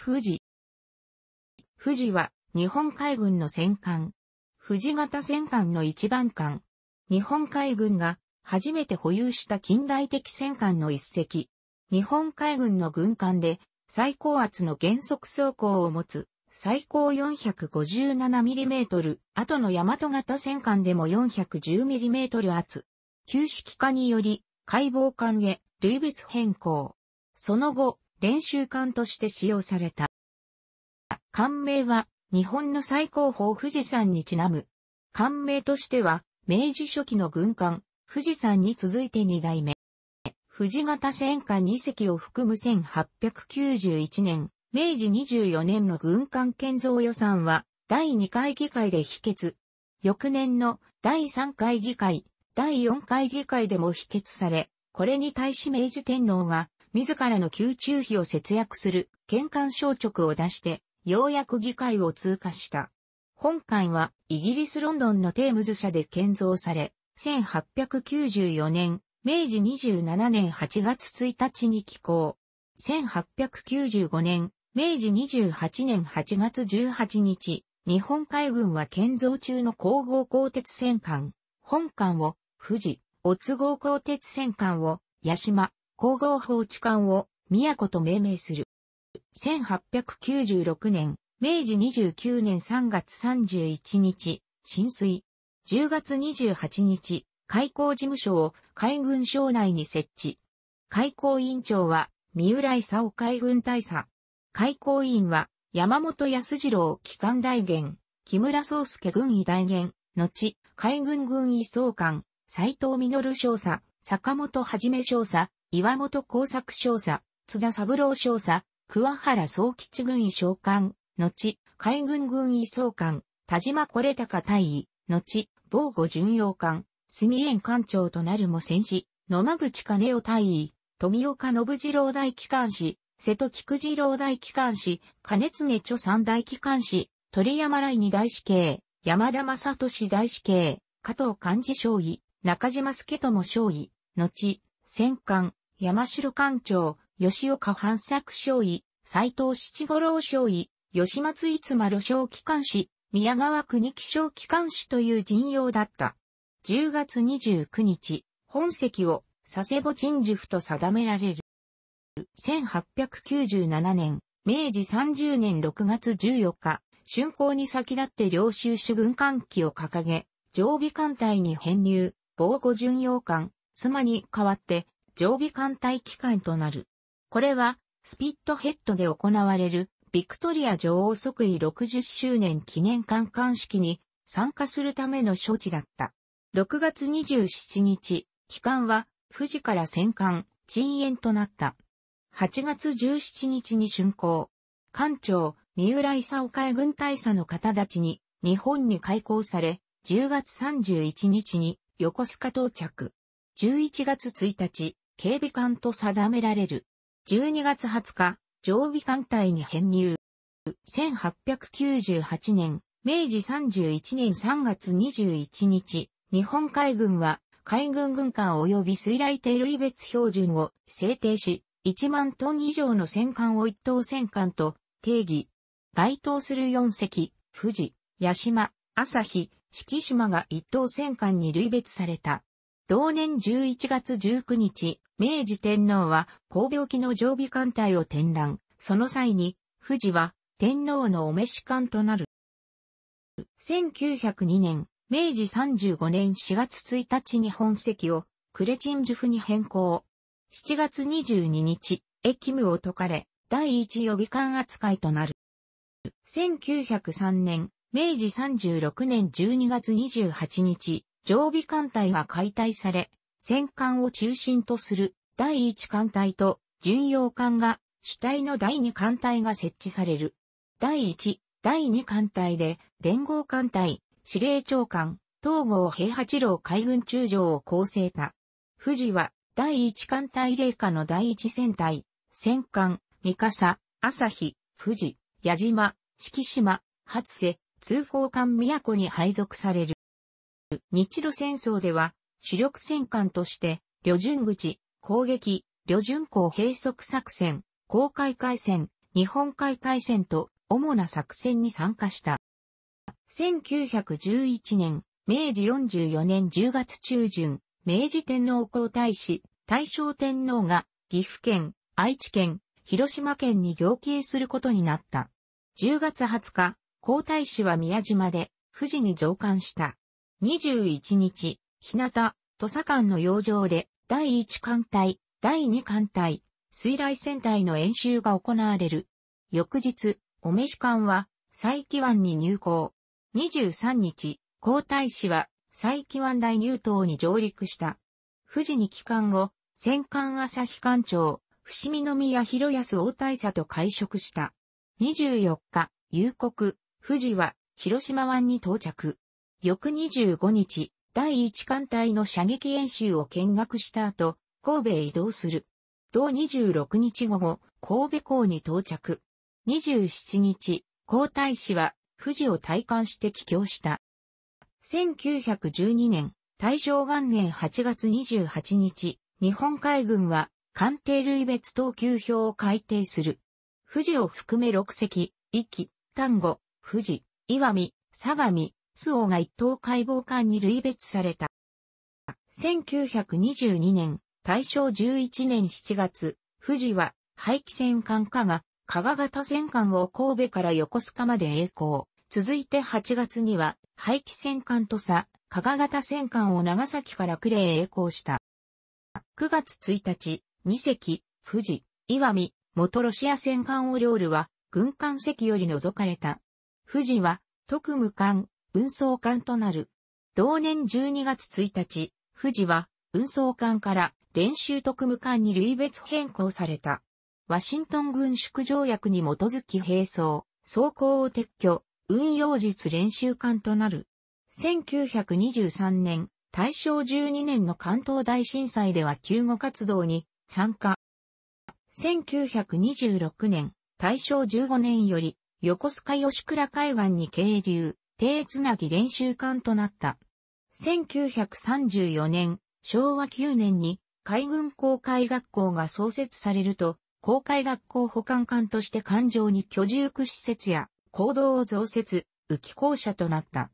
富士。富士は日本海軍の戦艦。富士型戦艦の一番艦。日本海軍が初めて保有した近代的戦艦の一隻。日本海軍の軍艦で最高圧の原則走行を持つ最高 457mm、後の大和型戦艦でも 410mm 圧。旧式化により解剖艦へ類別変更。その後、練習艦として使用された。艦名は日本の最高峰富士山にちなむ。艦名としては明治初期の軍艦富士山に続いて2代目。富士型戦艦2隻を含む1891年、明治24年の軍艦建造予算は第2回議会で否決。翌年の第3回議会、第4回議会でも否決され、これに対し明治天皇が自らの宮中費を節約する、県間省直を出して、ようやく議会を通過した。本館は、イギリスロンドンのテームズ社で建造され、1894年、明治27年8月1日に寄港。1895年、明治28年8月18日、日本海軍は建造中の皇后鋼鉄戦艦、本艦を、富士、乙号鋼鉄戦艦を、八島、皇后法置官を都と命名する。1896年、明治29年3月31日、浸水。10月28日、開港事務所を海軍省内に設置。開港委員長は、三浦勲海軍大佐。開港委員は、山本康次郎機関大元、木村宗介軍医大元、後、海軍軍医総監、斎藤実少佐、坂本はじめ少佐、岩本工作少佐、津田三郎少佐、桑原総吉軍医将官、後、海軍軍医総監、田島惚高大尉、後、防護巡洋艦、住園艦長となるも戦士、野間口金夫大尉、富岡信次郎大機関士、瀬戸菊次郎大機関士、金常著三大機関士、鳥山来二大死刑、山田正俊大死刑、加藤幹事将尉、中島助友将尉、後、戦艦、山城館長、吉岡藩作少尉、斎藤七五郎少尉、吉松逸丸小機関士、宮川国気小機関士という陣容だった。10月29日、本籍を佐世保鎮守府と定められる。1897年、明治30年6月14日、春行に先立って領収主軍艦旗を掲げ、常備艦隊に編入、防護巡洋艦、妻に代わって、常備艦隊機関となる。これは、スピットヘッドで行われる、ビクトリア女王即位60周年記念艦艦式に参加するための処置だった。6月27日、機関は、富士から戦艦、沈延となった。8月17日に竣工。艦長、三浦勲海軍大佐の方たちに、日本に開港され、10月31日に横須賀到着。11月1日、警備官と定められる。12月20日、常備艦隊に編入。1898年、明治31年3月21日、日本海軍は海軍軍艦及び水雷艇類別標準を制定し、1万トン以上の戦艦を一等戦艦と定義。該当する4隻、富士、八島、朝日、四季島が一等戦艦に類別された。同年11月19日、明治天皇は高病気の常備艦隊を展覧。その際に、富士は天皇のお召し艦となる。1902年、明治35年4月1日に本籍をクレチンジュフに変更。7月22日、駅務を解かれ、第一予備艦扱いとなる。1903年、明治36年12月28日、常備艦隊が解体され、戦艦を中心とする第一艦隊と巡洋艦が主体の第二艦隊が設置される。第一、第二艦隊で連合艦隊、司令長官、東郷平八郎海軍中将を構成た。富士は第一艦隊霊下の第一戦隊、戦艦、三笠、朝日、富士、矢島、四季島、初瀬、通報艦都に配属される。日露戦争では主力戦艦として、旅順口、攻撃、旅順港閉塞作戦、公海海戦、日本海海戦と主な作戦に参加した。1911年、明治44年10月中旬、明治天皇皇太子、大正天皇が岐阜県、愛知県、広島県に行刑することになった。10月20日、皇太子は宮島で富士に増刊した。21日、日向、土佐間の洋上で、第1艦隊、第2艦隊、水雷戦隊の演習が行われる。翌日、お召し艦は、佐伯湾に入港。23日、皇太子は、佐伯湾大入島に上陸した。富士に帰還後、戦艦朝日艦長、伏見宮広安大大佐と会食した。24日、夕刻、富士は、広島湾に到着。翌25日、第1艦隊の射撃演習を見学した後、神戸へ移動する。同26日午後、神戸港に到着。27日、皇太子は富士を退官して帰郷した。1912年、大正元年8月28日、日本海軍は艦艇類別等級表を改定する。富士を含め6隻、壱岐、丹後、富士、岩見、相模、津王が一等解剖官に類別された。1922年、大正11年7月、富士は排気戦艦化が加賀型戦艦を神戸から横須賀まで栄光。続いて8月には排気戦艦とさ、加賀型戦艦を長崎から呉へ栄光した。9月1日、2隻、富士、岩見、元ロシア戦艦オリオールは軍艦席より除かれた。富士は特務艦、運送艦となる。同年12月1日、富士は運送艦から練習特務艦に類別変更された。ワシントン軍縮条約に基づき並走、装甲を撤去、運用術練習艦となる。1923年、大正12年の関東大震災では救護活動に参加。1926年、大正15年より、横須賀吉倉海岸に係流、定つなぎ練習艦となった。1934年、昭和9年に海軍航海学校が創設されると、航海学校保管艦として艦上に居住区施設や行動を増設、浮き校舎となった。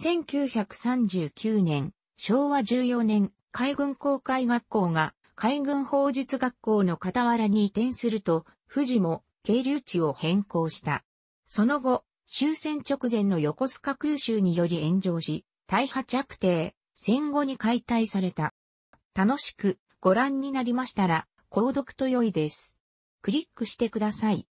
1939年、昭和14年、海軍航海学校が海軍法術学校の傍らに移転すると、富士も渓流地を変更した。その後、終戦直前の横須賀空襲により炎上し、大破着艇、戦後に解体された。楽しくご覧になりましたら、購読と良いです。クリックしてください。